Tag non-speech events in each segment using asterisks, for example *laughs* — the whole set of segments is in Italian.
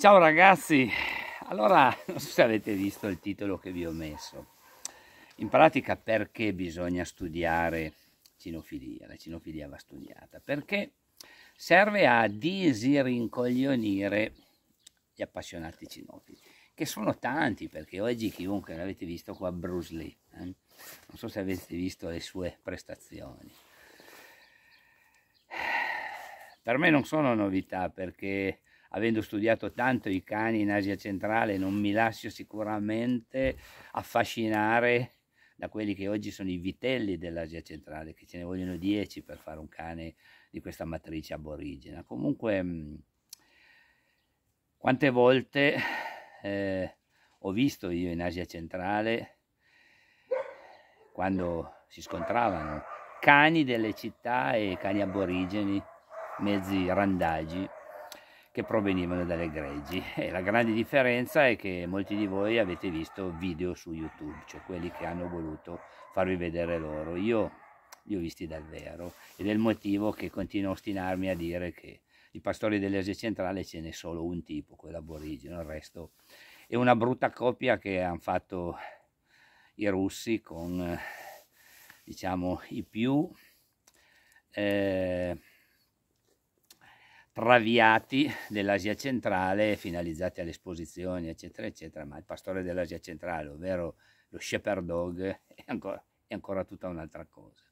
Ciao ragazzi, allora non so se avete visto il titolo che vi ho messo. In pratica perché bisogna studiare cinofilia? La cinofilia va studiata perché serve a disirincoglionire gli appassionati cinofili, che sono tanti perché oggi chiunque l'avete visto qua Bruce Lee, eh? non so se avete visto le sue prestazioni. Per me non sono novità perché avendo studiato tanto i cani in Asia centrale, non mi lascio sicuramente affascinare da quelli che oggi sono i vitelli dell'Asia centrale, che ce ne vogliono 10 per fare un cane di questa matrice aborigena. Comunque, mm, quante volte eh, ho visto io in Asia centrale, quando si scontravano, cani delle città e cani aborigeni, mezzi randagi, che provenivano dalle greggi e la grande differenza è che molti di voi avete visto video su YouTube, cioè quelli che hanno voluto farvi vedere loro. Io li ho visti davvero ed è il motivo che continuo a ostinarmi a dire che i pastori dell'Asia centrale ce n'è solo un tipo, quello aborigeno, il resto è una brutta coppia che hanno fatto i russi con diciamo i più eh, raviati dell'Asia centrale finalizzati alle esposizioni, eccetera, eccetera, ma il pastore dell'Asia centrale, ovvero lo shepherd dog, è ancora, è ancora tutta un'altra cosa.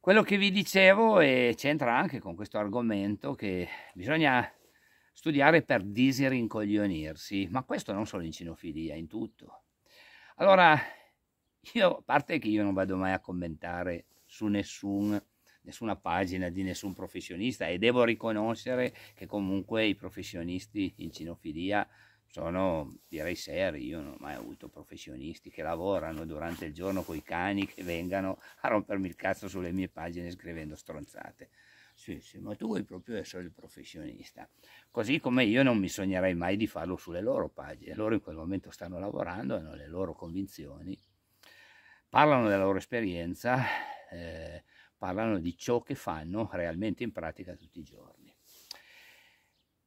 Quello che vi dicevo e c'entra anche con questo argomento che bisogna studiare per disirincoglionirsi ma questo non solo in cinofilia, in tutto. Allora, io, a parte che io non vado mai a commentare su nessun nessuna pagina di nessun professionista e devo riconoscere che comunque i professionisti in cinofilia sono direi seri, io non ho mai avuto professionisti che lavorano durante il giorno con i cani che vengano a rompermi il cazzo sulle mie pagine scrivendo stronzate. Sì, sì, ma tu vuoi proprio essere il professionista. Così come io non mi sognerei mai di farlo sulle loro pagine. Loro in quel momento stanno lavorando, hanno le loro convinzioni, parlano della loro esperienza, eh, parlano di ciò che fanno realmente in pratica tutti i giorni.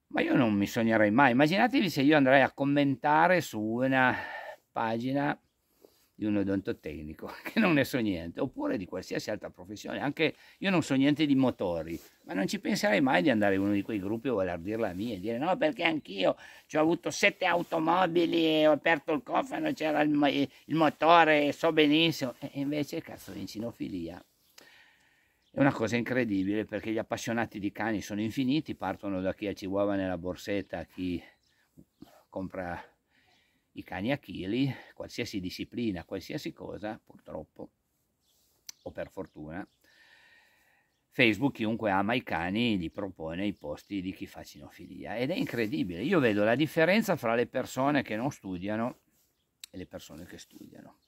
Ma io non mi sognerei mai, immaginatevi se io andrei a commentare su una pagina di un odontotecnico, *laughs* che non ne so niente, oppure di qualsiasi altra professione, anche io non so niente di motori, ma non ci penserei mai di andare in uno di quei gruppi e voler dire la mia, e dire no perché anch'io ci ho avuto sette automobili, e ho aperto il cofano, c'era il, il, motore, so benissimo, e invece cazzo l'incinofilia è una cosa incredibile perché gli appassionati di cani sono infiniti, partono da chi ha Chihuahua nella borsetta, chi compra i cani a chili, qualsiasi disciplina, qualsiasi cosa, purtroppo o per fortuna. Facebook, chiunque ama i cani, gli propone i posti di chi fa cinofilia ed è incredibile. Io vedo la differenza fra le persone che non studiano e le persone che studiano.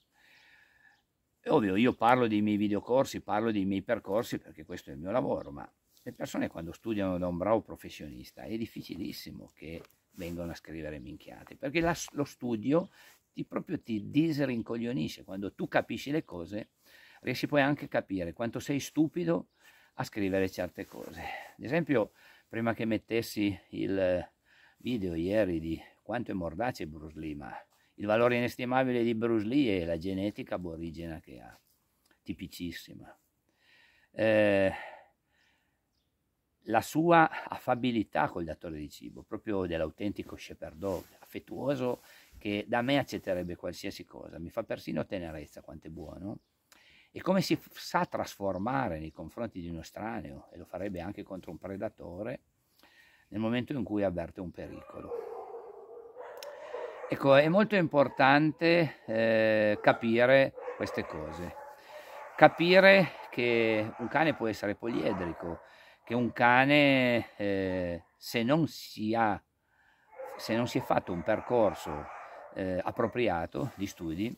È ovvio, io parlo dei miei videocorsi, parlo dei miei percorsi perché questo è il mio lavoro, ma le persone quando studiano da un bravo professionista è difficilissimo che vengano a scrivere minchiate, perché la, lo studio ti, proprio ti disrincoglionisce, quando tu capisci le cose riesci poi anche a capire quanto sei stupido a scrivere certe cose. Ad esempio, prima che mettessi il video ieri di quanto è mordace Bruce Lee, ma il valore inestimabile di Bruce Lee e la genetica aborigena che ha, tipicissima. Eh, la sua affabilità col datore di cibo, proprio dell'autentico shepherdog, affettuoso, che da me accetterebbe qualsiasi cosa, mi fa persino tenerezza, quanto è buono, e come si sa trasformare nei confronti di uno straneo, e lo farebbe anche contro un predatore, nel momento in cui avverte un pericolo. Ecco, è molto importante eh, capire queste cose. Capire che un cane può essere poliedrico, che un cane eh, se, non si ha, se non si è fatto un percorso eh, appropriato di studi,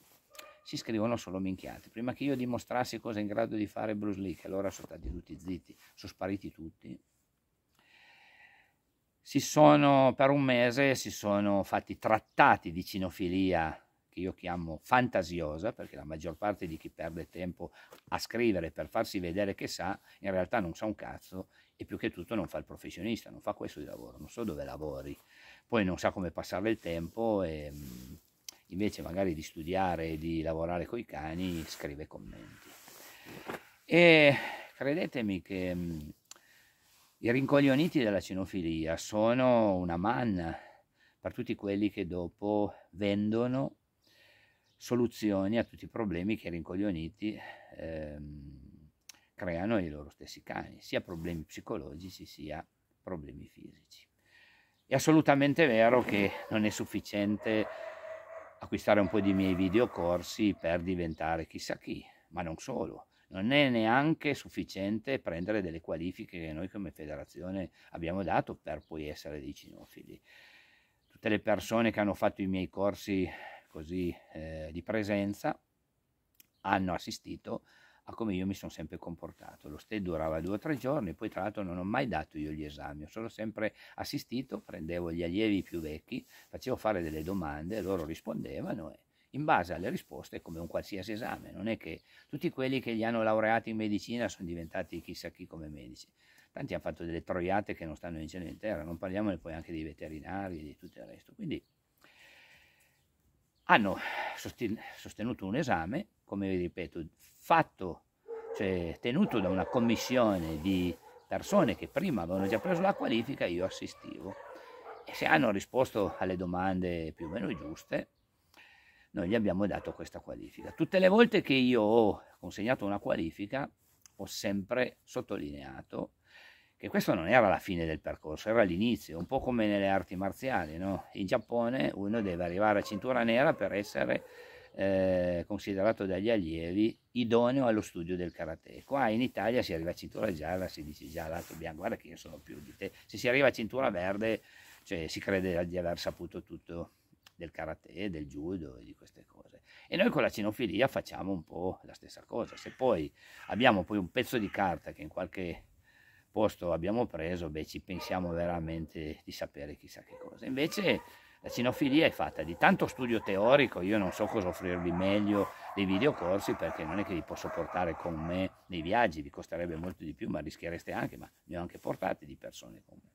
si scrivono solo minchiate. Prima che io dimostrassi cosa è in grado di fare Bruce Lee, che allora sono stati tutti zitti, sono spariti tutti si sono per un mese si sono fatti trattati di cinofilia che io chiamo fantasiosa, perché la maggior parte di chi perde tempo a scrivere per farsi vedere che sa, in realtà non sa un cazzo e più che tutto non fa il professionista, non fa questo di lavoro, non so dove lavori, poi non sa come passare il tempo e mm, invece magari di studiare e di lavorare coi cani scrive commenti. E credetemi che mm, i rincoglioniti della cinofilia sono una manna per tutti quelli che dopo vendono soluzioni a tutti i problemi che i rincoglioniti ehm, creano ai loro stessi cani, sia problemi psicologici sia problemi fisici. È assolutamente vero che non è sufficiente acquistare un po' di miei videocorsi per diventare chissà chi, ma non solo non è neanche sufficiente prendere delle qualifiche che noi come federazione abbiamo dato per poi essere dei cinofili. Tutte le persone che hanno fatto i miei corsi così eh, di presenza hanno assistito a come io mi sono sempre comportato. Lo stay durava due o tre giorni, poi tra l'altro non ho mai dato io gli esami, ho solo sempre assistito, prendevo gli allievi più vecchi, facevo fare delle domande, loro rispondevano e in base alle risposte come un qualsiasi esame, non è che tutti quelli che li hanno laureati in medicina sono diventati chissà chi come medici, tanti hanno fatto delle troiate che non stanno in cielo in terra, non parliamo poi anche dei veterinari e di tutto il resto, quindi hanno sostenuto un esame, come vi ripeto, fatto, cioè tenuto da una commissione di persone che prima avevano già preso la qualifica, io assistivo. E se hanno risposto alle domande più o meno giuste, noi gli abbiamo dato questa qualifica. Tutte le volte che io ho consegnato una qualifica ho sempre sottolineato che questo non era la fine del percorso, era l'inizio, un po' come nelle arti marziali. No? In Giappone uno deve arrivare a cintura nera per essere eh, considerato dagli allievi idoneo allo studio del karate. Qua in Italia si arriva a cintura gialla, si dice già l'altro bianco, guarda che io sono più di te. Se si arriva a cintura verde, cioè, si crede di aver saputo tutto del karate, del judo e di queste cose. E noi con la cinofilia facciamo un po' la stessa cosa. Se poi abbiamo poi un pezzo di carta che in qualche posto abbiamo preso, beh, ci pensiamo veramente di sapere chissà che cosa. Invece la cinofilia è fatta di tanto studio teorico, io non so cosa offrirvi meglio dei videocorsi perché non è che vi posso portare con me nei viaggi, vi costerebbe molto di più, ma rischiereste anche, ma ne ho anche portate di persone con me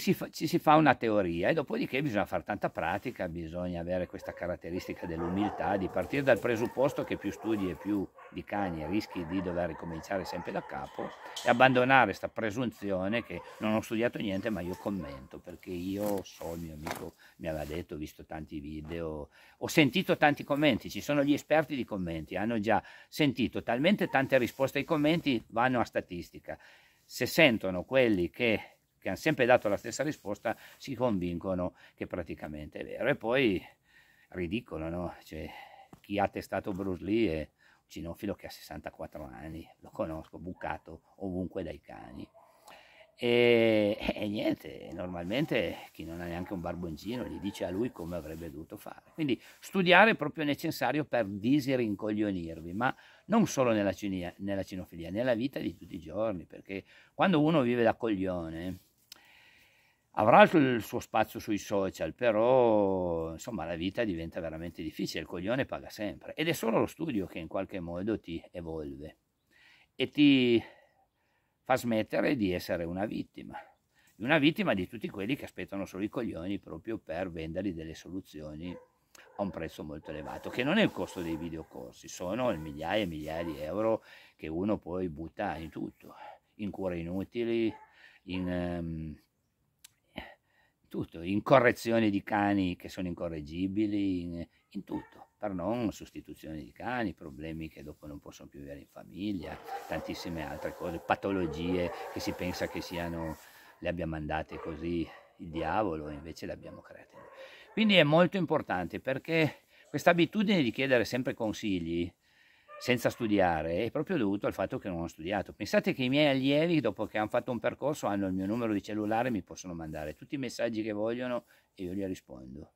si fa, ci si fa una teoria e dopodiché bisogna fare tanta pratica, bisogna avere questa caratteristica dell'umiltà, di partire dal presupposto che più studi e più di cani rischi di dover ricominciare sempre da capo e abbandonare questa presunzione che non ho studiato niente ma io commento perché io so, il mio amico mi aveva detto, ho visto tanti video, ho sentito tanti commenti, ci sono gli esperti di commenti, hanno già sentito talmente tante risposte ai commenti, vanno a statistica. Se sentono quelli che che hanno sempre dato la stessa risposta, si convincono che praticamente è vero. E poi ridicolo, no? Cioè, chi ha testato Bruce Lee è un cinofilo che ha 64 anni, lo conosco, bucato ovunque dai cani. E, e, niente, normalmente chi non ha neanche un barboncino gli dice a lui come avrebbe dovuto fare. Quindi studiare è proprio necessario per disirincoglionirvi, ma non solo nella, cinia, nella cinofilia, nella vita di tutti i giorni, perché quando uno vive da coglione avrà il suo spazio sui social, però insomma la vita diventa veramente difficile, il coglione paga sempre ed è solo lo studio che in qualche modo ti evolve e ti fa smettere di essere una vittima, una vittima di tutti quelli che aspettano solo i coglioni proprio per vendergli delle soluzioni a un prezzo molto elevato, che non è il costo dei videocorsi, sono migliaia e migliaia di euro che uno poi butta in tutto, in cure inutili, in... Um, tutto, in correzione di cani che sono incorreggibili, in, in tutto, per non sostituzione di cani, problemi che dopo non possono più avere in famiglia, tantissime altre cose, patologie che si pensa che siano, le abbia mandate così il diavolo, invece le abbiamo create. Quindi è molto importante perché questa abitudine di chiedere sempre consigli senza studiare è proprio dovuto al fatto che non ho studiato. Pensate che i miei allievi, dopo che hanno fatto un percorso, hanno il mio numero di cellulare, mi possono mandare tutti i messaggi che vogliono e io gli rispondo.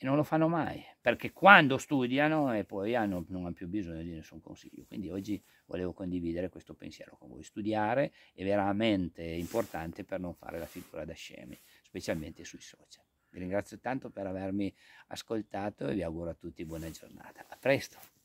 E non lo fanno mai, perché quando studiano e poi hanno, non hanno più bisogno di nessun consiglio. Quindi oggi volevo condividere questo pensiero con voi. Studiare è veramente importante per non fare la figura da scemi, specialmente sui social. Vi ringrazio tanto per avermi ascoltato e vi auguro a tutti buona giornata. A presto!